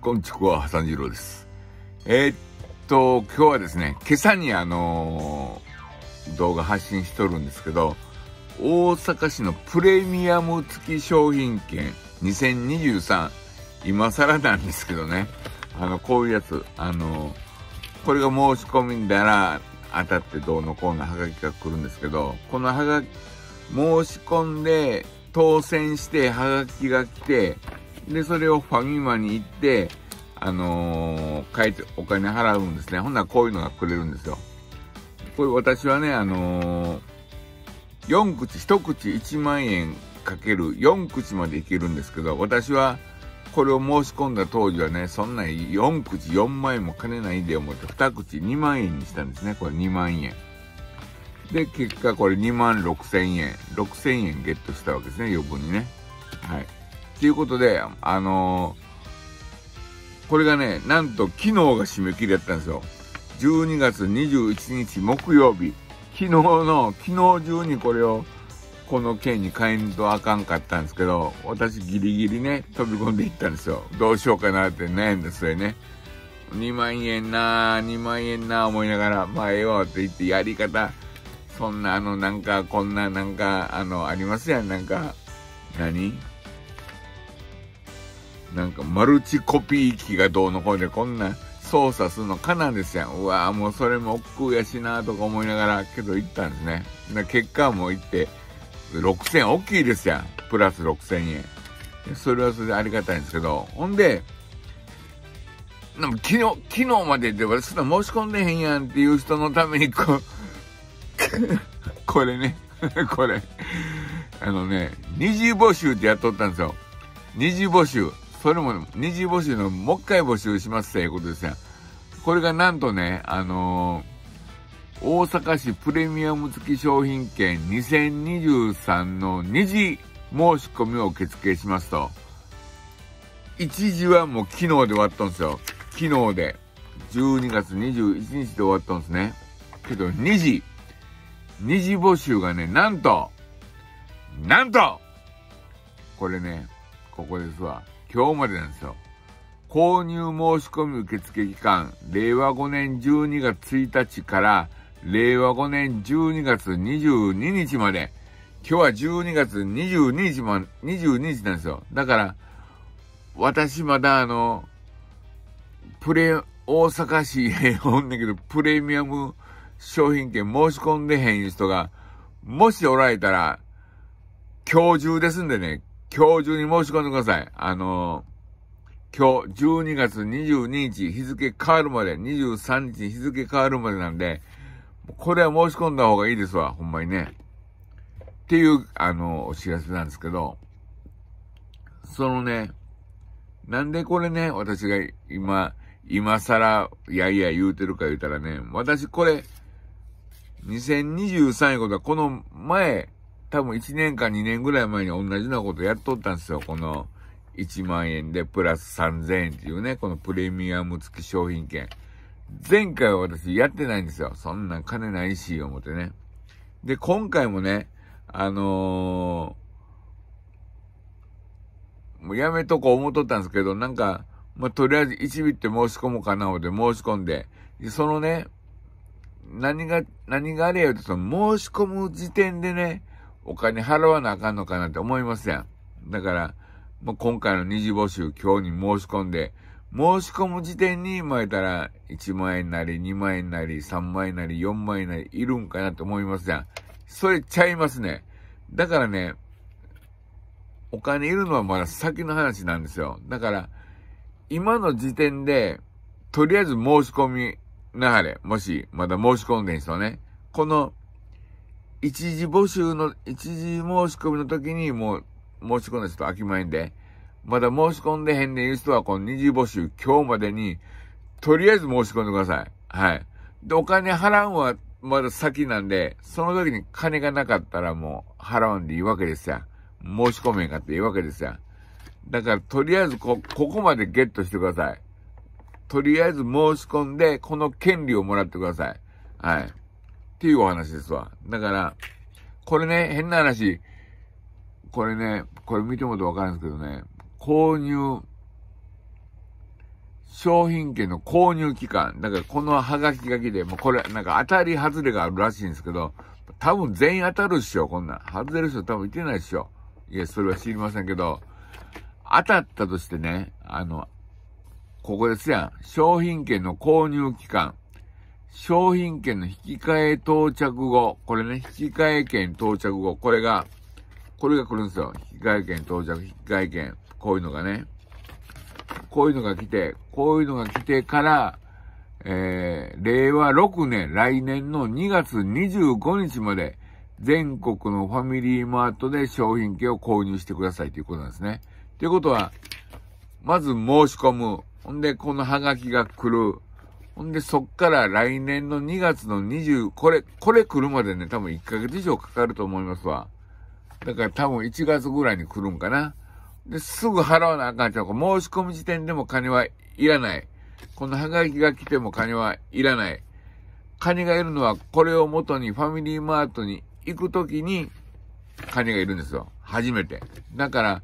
こんちくわ、はさんじろうです。えー、っと、今日はですね、今朝にあのー、動画発信しとるんですけど、大阪市のプレミアム付き商品券2023、今更なんですけどね、あの、こういうやつ、あのー、これが申し込みだら当たってどうのこうのハガキが来るんですけど、このハガキ、申し込んで、当選してハガキが来て、で、それをファミマに行って、あのー、書いてお金払うんですね。ほんならこういうのがくれるんですよ。これ私はね、あのー、4口、1口1万円かける4口までいけるんですけど、私はこれを申し込んだ当時はね、そんな4口4万円も金ねないで思って2口2万円にしたんですね。これ2万円。で、結果これ2万6千円、6千円ゲットしたわけですね、余分にね。はい。っていうことで、あのー、これがね、なんと昨日が締め切りだったんですよ。12月21日木曜日。昨日の、昨日中にこれを、この件に変えんとあかんかったんですけど、私ギリギリね、飛び込んでいったんですよ。どうしようかなって悩んだ末ね。2万円なぁ、2万円なぁ思いながら、まあええわって言ってやり方、そんなあのなんか、こんななんか、あの、ありますやん、なんか、何なんかマルチコピー機がどうのこうでこんな操作するのかなんですやん。うわぁ、もうそれも億劫やしなとか思いながら、けど行ったんですね。な結果はもう行って、6000大きいですやん。プラス6000円。それはそれでありがたいんですけど。ほんで、でも昨日、昨日までで私の申し込んでへんやんっていう人のためにこ、これね、これ。あのね、二次募集ってやっとったんですよ。二次募集。それも二次募集のもう一回募集しますということですね。これがなんとね、あのー、大阪市プレミアム付き商品券2023の二次申し込みを受付しますと。一時はもう昨日で終わったんですよ。昨日で。12月21日で終わったんですね。けど二次、二次募集がね、なんと、なんとこれね、ここですわ。今日までなんですよ。購入申し込み受付期間、令和5年12月1日から、令和5年12月22日まで、今日は12月22日ま、22日なんですよ。だから、私まだあの、プレ、大阪市へ おんねんけど、プレミアム商品券申し込んでへん人が、もしおられたら、今日中ですんでね、今日中に申し込んでください。あのー、今日12月22日日付変わるまで、23日日付変わるまでなんで、これは申し込んだ方がいいですわ、ほんまにね。っていう、あのー、お知らせなんですけど、そのね、なんでこれね、私が今、今更、いやいや言うてるか言うたらね、私これ、2023年うことはこの前、多分1年か2年ぐらい前に同じなことやっとったんですよ。この1万円でプラス3000円っていうね、このプレミアム付き商品券。前回は私やってないんですよ。そんなん金ないし、思ってね。で、今回もね、あのー、もうやめとこう思っとったんですけど、なんか、まあ、とりあえず1ビット申し込もうかな、思って申し込んで、でそのね、何が、何があれよって、その申し込む時点でね、お金払わなあかんのかなって思いますやん。だから、もう今回の二次募集今日に申し込んで、申し込む時点に、まいたら、1万円なり、2万円なり、3万円なり、4万円なり、いるんかなって思いますやん。それちゃいますね。だからね、お金いるのはまだ先の話なんですよ。だから、今の時点で、とりあえず申し込みなはれ。もし、まだ申し込んでんすよね。この一時募集の、一時申し込みの時にもう申し込んだ人飽きまえんで、まだ申し込んでへんん言う人はこの二次募集今日までに、とりあえず申し込んでください。はい。で、お金払うはまだ先なんで、その時に金がなかったらもう払うんでいいわけですや。申し込めんかっていいわけですや。だからとりあえずこ、ここまでゲットしてください。とりあえず申し込んで、この権利をもらってください。はい。っていうお話ですわ。だから、これね、変な話。これね、これ見てもらうとわかるんですけどね、購入、商品券の購入期間。だからこのハガキが来で、もうこれ、なんか当たり外れがあるらしいんですけど、多分全員当たるっしょ、こんなん。外れる人多分いてないっしょ。いや、それは知りませんけど、当たったとしてね、あの、ここですやん。商品券の購入期間。商品券の引き換え到着後、これね、引き換え券到着後、これが、これが来るんですよ。引き換え券到着、引き換え券。こういうのがね。こういうのが来て、こういうのが来てから、えー、令和6年、来年の2月25日まで、全国のファミリーマートで商品券を購入してくださいということなんですね。ということは、まず申し込む。ほんで、このハガキが来る。ほんで、そっから来年の2月の20、これ、これ来るまでね、多分1ヶ月以上かかると思いますわ。だから多分1月ぐらいに来るんかな。で、すぐ払わなあかんちゃう。申し込み時点でも金はいらない。このハガキが来ても金はいらない。金がいるのはこれを元にファミリーマートに行くときに金がいるんですよ。初めて。だから、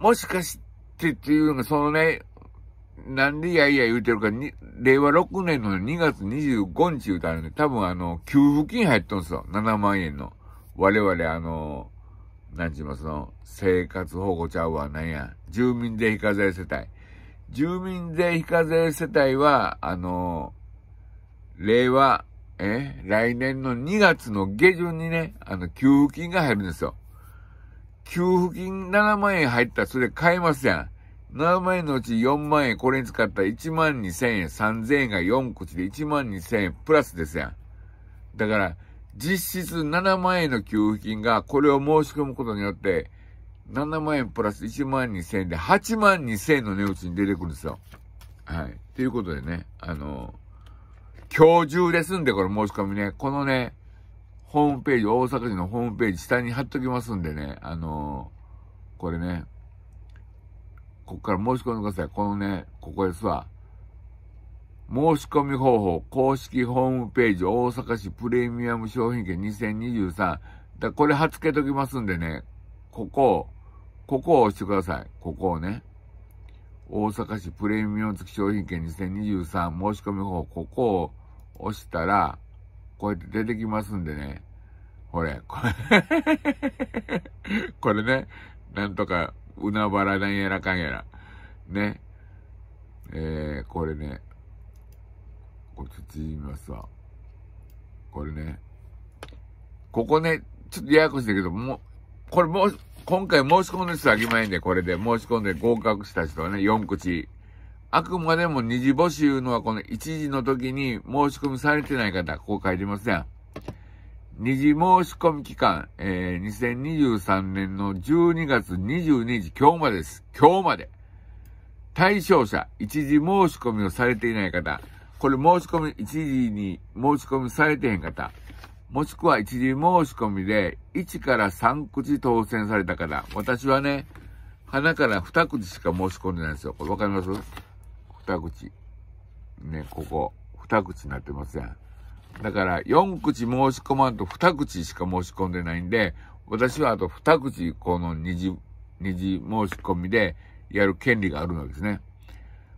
もしかしてっていうのがそのね、なんでいやいや言うてるか、に、令和6年の2月25日言うてある多分あの、給付金入っとんすよ。7万円の。我々あの、なんちゅうの、その、生活保護ちゃうわ、なんや。住民税非課税世帯。住民税非課税世帯は、あの、令和、え来年の2月の下旬にね、あの、給付金が入るんですよ。給付金7万円入ったらそれ買えますやん。7万円のうち4万円これに使ったら1万2000円、3000円が4口で1万2000円プラスですやん。だから、実質7万円の給付金がこれを申し込むことによって、7万円プラス1万2000円で8万2000円の値打ちに出てくるんですよ。はい。ということでね、あのー、今日中ですんで、これ申し込みね。このね、ホームページ、大阪市のホームページ下に貼っときますんでね、あのー、これね、こっから申し込んでください。このね、ここですわ。申し込み方法、公式ホームページ、大阪市プレミアム商品券2023。だこれ貼っ付けときますんでね、ここここを押してください。ここをね。大阪市プレミアム付き商品券2023申し込み方法、ここを押したら、こうやって出てきますんでね。これ、これ これね、なんとかうなばらなんやらかんやら。ね。えー、これね。これちょっと縮みますわ。これね。ここね、ちょっとややこしいんだけど、もう、これもう、今回申し込んだ人あげまへんで、これで。申し込んで合格した人はね、4口。あくまでも二次募集のはこの1時の時に申し込みされてない方、ここ書いてますやん。二次申し込み期間、えー、2023年の12月22日、今日までです。今日まで。対象者、一時申し込みをされていない方、これ申し込み、一時に申し込みされてへん方、もしくは一時申し込みで1から3口当選された方、私はね、花から2口しか申し込んでないんですよ。これわかります ?2 口。ね、ここ、2口になってますやん。だから4口申し込まんと2口しか申し込んでないんで、私はあと2口この二次、二次申し込みでやる権利があるのですね。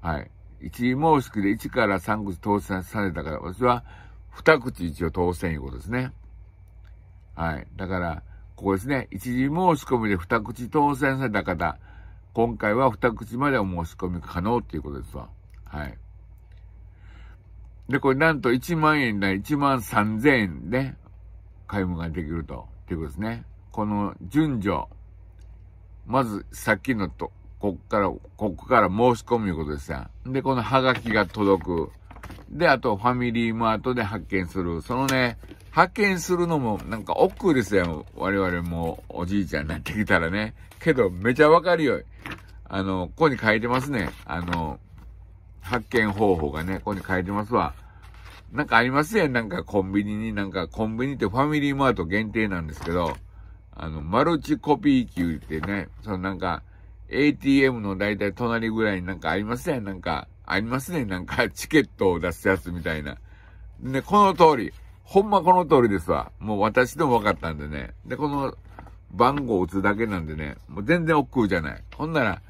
はい。一次申し込みで1から3口当選されたから、私は2口一応当選いうことですね。はい。だから、ここですね。一次申し込みで2口当選された方、今回は2口までお申し込み可能っていうことですわ。はい。で、これなんと1万円だ、1万3000円で買い物ができると、ていうことですね。この順序、まずさっきのと、こっから、こっから申し込むいうことですよ。で、このハガキが届く。で、あとファミリーマートで発見する。そのね、発見するのもなんか億劫ですよ。我々もおじいちゃんになってきたらね。けど、めちゃわかるよ。あの、ここに書いてますね。あの、発見方法がね、ここに書いてますわ。なんかありますやん、なんかコンビニに、なんかコンビニってファミリーマート限定なんですけど、あの、マルチコピー機ってね、そのなんか、ATM のだいたい隣ぐらいになんかありますやん、なんか、ありますね、なんかチケットを出すやつみたいな。で、この通り、ほんまこの通りですわ。もう私でも分かったんでね。で、この番号を打つだけなんでね、もう全然億劫じゃない。ほんなら、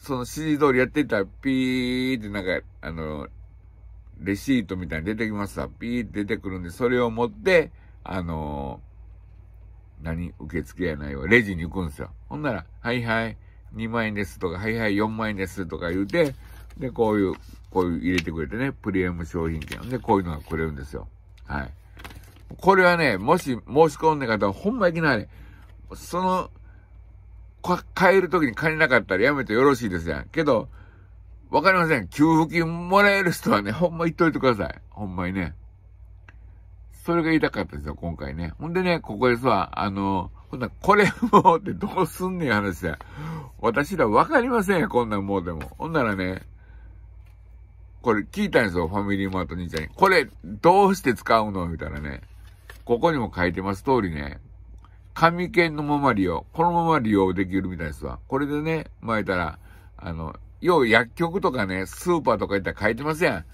その指示通りやっていたら、ピーってなんか、あの、レシートみたいに出てきますわ。ピーって出てくるんで、それを持って、あのー、何受付やないわ。レジに行くんですよ。ほんなら、はいはい、2万円ですとか、はいはい、4万円ですとか言うて、で、こういう、こういう入れてくれてね、プレミアム商品券。で、こういうのがくれるんですよ。はい。これはね、もし申し込んだ方は、ほんまいきなり、その、買える時に金なかったらやめてよろしいですやん。けど、わかりません。給付金もらえる人はね、ほんま言っといてください。ほんまにね。それが言いたかったですよ、今回ね。ほんでね、ここでさ、あの、ほんなこれもうってどうすんねん話や。私らわかりませんよ、こんなんもうでも。ほんならね、これ聞いたんですよ、ファミリーマート兄ちゃんに。これ、どうして使うのみたいなね。ここにも書いてます通りね、紙券のまま利用、このまま利用できるみたいですわ。これでね、巻いたら、あの、よう薬局とかね、スーパーとか行ったら書いてますやん。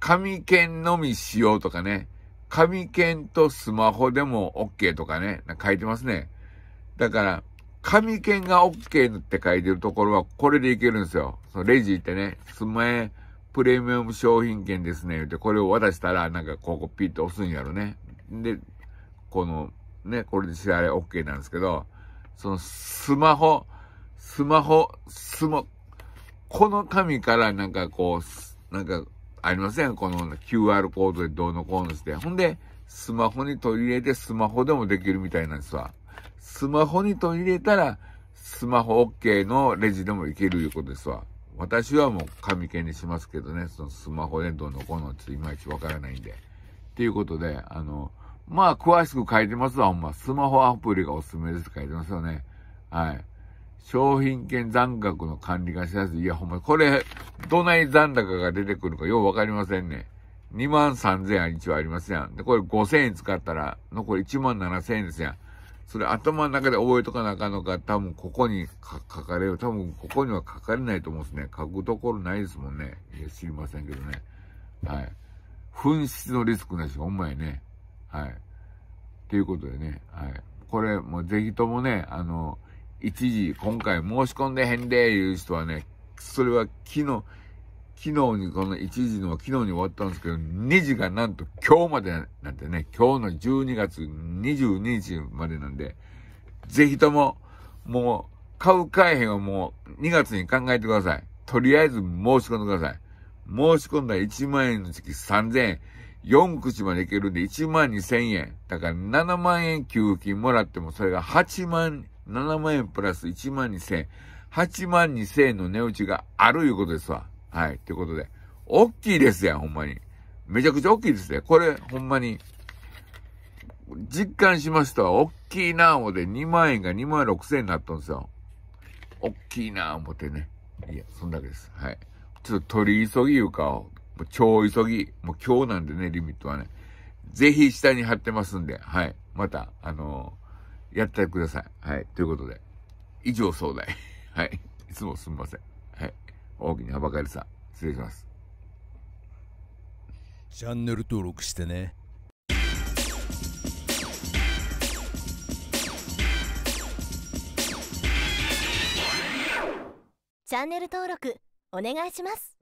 紙券のみ使用とかね。紙券とスマホでも OK とかね、書いてますね。だから、紙券が OK って書いてるところは、これでいけるんですよ。そのレジ行ってね、スマエプレミアム商品券ですね、言って、これを渡したら、なんかここピッと押すんやろね。で、この、ね、これで支払い OK なんですけど、そのスマホ、スマホ、スマ、この紙からなんかこう、なんかありませんこの QR コードでどうのこうのして。ほんで、スマホに取り入れてスマホでもできるみたいなんですわ。スマホに取り入れたら、スマホ OK のレジでもいけるいうことですわ。私はもう紙系にしますけどね、そのスマホでどうのこうのっていまいちわからないんで。っていうことで、あの、まあ、詳しく書いてますわ、ほんま。スマホアプリがおすすめですって書いてますよね。はい。商品券残額の管理がしやすい。いや、ほんま、これ、どない残高が出てくるかようわかりませんね。2万3000円一応ありますやん。で、これ5000円使ったら、残り1万7000円ですやん。それ頭の中で覚えとかなあかんのか、多分ここに書かれる。多分ここには書かれないと思うんですね。書くところないですもんね。いや、知りませんけどね。はい。紛失のリスクなし、ほんまやね。はい。ということでね。はい。これ、もうぜひともね、あの、一時、今回申し込んでへんで、いう人はね、それは昨日、昨日に、この一時のは昨日に終わったんですけど、二時がなんと今日までなんてね、今日の12月22日までなんで、ぜひとも、もう、買う買えへんをもう2月に考えてください。とりあえず申し込んでください。申し込んだら1万円の月3000円。4口までいけるんで1万2000円。だから7万円給付金もらってもそれが8万7万円プラス1万2000円、8万2000円の値打ちがあるいうことですわ。はい。ということで、大きいですやん、ほんまに。めちゃくちゃ大きいですね。これ、ほんまに、実感しましたわ。大きいなぁ思て、2万円が2万6千円になったんですよ。大きいなぁ思てね。いや、そんだけです。はい。ちょっと取り急ぎいうかを、もう超急ぎ、もう今日なんでね、リミットはね。ぜひ下に貼ってますんで、はい。また、あのーやってください。はい。ということで、以上壮大。はい。いつもすみません。はい。大きにはばかりさん、失礼します。チャンネル登録してね。チャンネル登録お願いします。